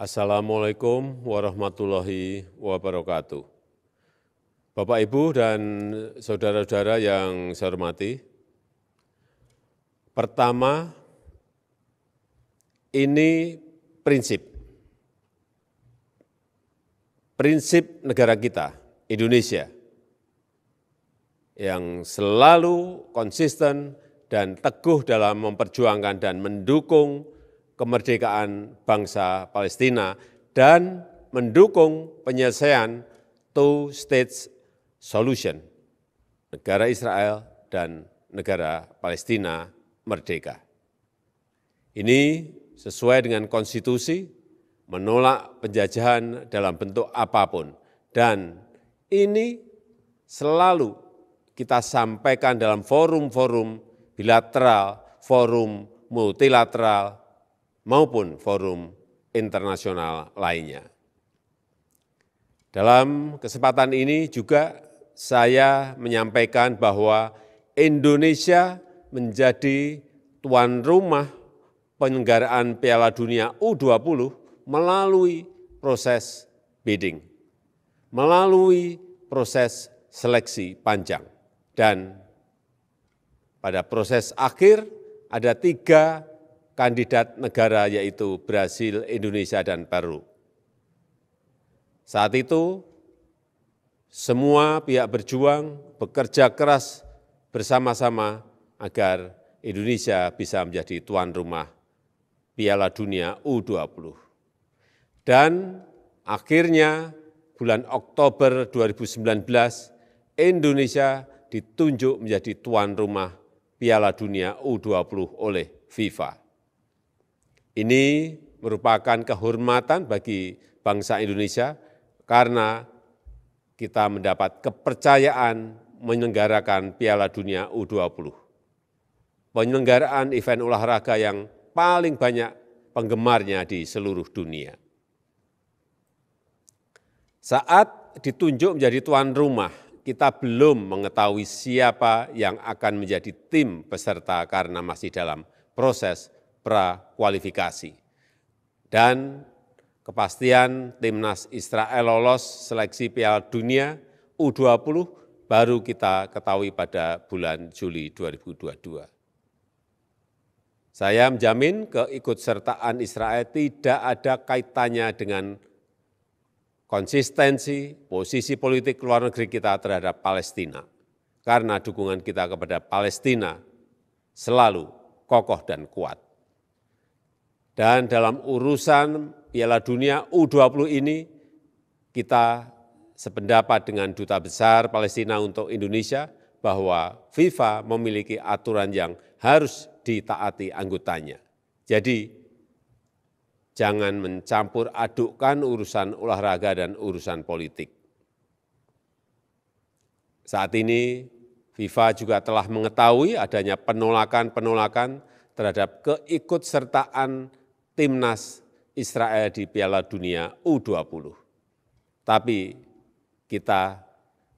Assalamu'alaikum warahmatullahi wabarakatuh. Bapak, Ibu, dan Saudara-saudara yang saya hormati, pertama, ini prinsip. Prinsip negara kita, Indonesia, yang selalu konsisten dan teguh dalam memperjuangkan dan mendukung kemerdekaan bangsa Palestina dan mendukung penyelesaian two state solution negara Israel dan negara Palestina merdeka. Ini sesuai dengan konstitusi menolak penjajahan dalam bentuk apapun dan ini selalu kita sampaikan dalam forum-forum bilateral, forum multilateral, maupun forum internasional lainnya. Dalam kesempatan ini juga saya menyampaikan bahwa Indonesia menjadi tuan rumah penyelenggaraan Piala Dunia U20 melalui proses bidding, melalui proses seleksi panjang. Dan pada proses akhir ada tiga kandidat negara yaitu Brasil, Indonesia, dan Peru. Saat itu, semua pihak berjuang, bekerja keras bersama-sama agar Indonesia bisa menjadi tuan rumah Piala Dunia U20. Dan akhirnya bulan Oktober 2019, Indonesia ditunjuk menjadi tuan rumah Piala Dunia U20 oleh FIFA. Ini merupakan kehormatan bagi bangsa Indonesia karena kita mendapat kepercayaan menyelenggarakan Piala Dunia U20. Penyelenggaraan event olahraga yang paling banyak penggemarnya di seluruh dunia. Saat ditunjuk menjadi tuan rumah, kita belum mengetahui siapa yang akan menjadi tim peserta karena masih dalam proses prakualifikasi. Dan kepastian timnas Israel lolos seleksi Piala Dunia U20 baru kita ketahui pada bulan Juli 2022. Saya menjamin keikutsertaan Israel tidak ada kaitannya dengan konsistensi posisi politik luar negeri kita terhadap Palestina. Karena dukungan kita kepada Palestina selalu kokoh dan kuat. Dan dalam urusan Piala Dunia U20 ini, kita sependapat dengan Duta Besar Palestina untuk Indonesia bahwa FIFA memiliki aturan yang harus ditaati anggotanya. Jadi, jangan mencampur adukkan urusan olahraga dan urusan politik. Saat ini FIFA juga telah mengetahui adanya penolakan-penolakan terhadap keikutsertaan timnas Israel di Piala Dunia U20. Tapi kita,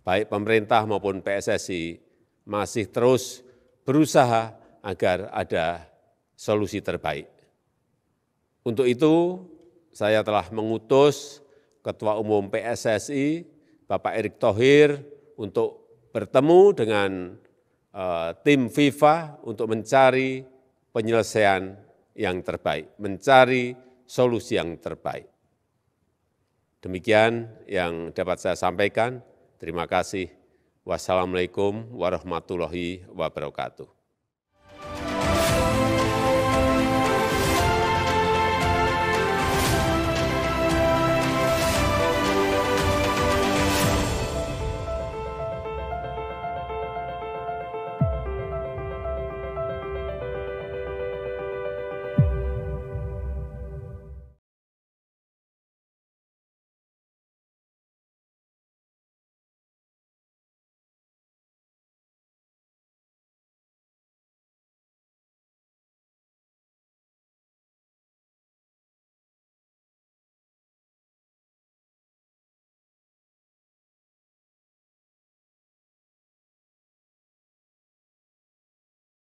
baik pemerintah maupun PSSI, masih terus berusaha agar ada solusi terbaik. Untuk itu, saya telah mengutus Ketua Umum PSSI, Bapak Erick Thohir, untuk bertemu dengan uh, tim FIFA untuk mencari penyelesaian yang terbaik, mencari solusi yang terbaik. Demikian yang dapat saya sampaikan. Terima kasih. Wassalamualaikum warahmatullahi wabarakatuh.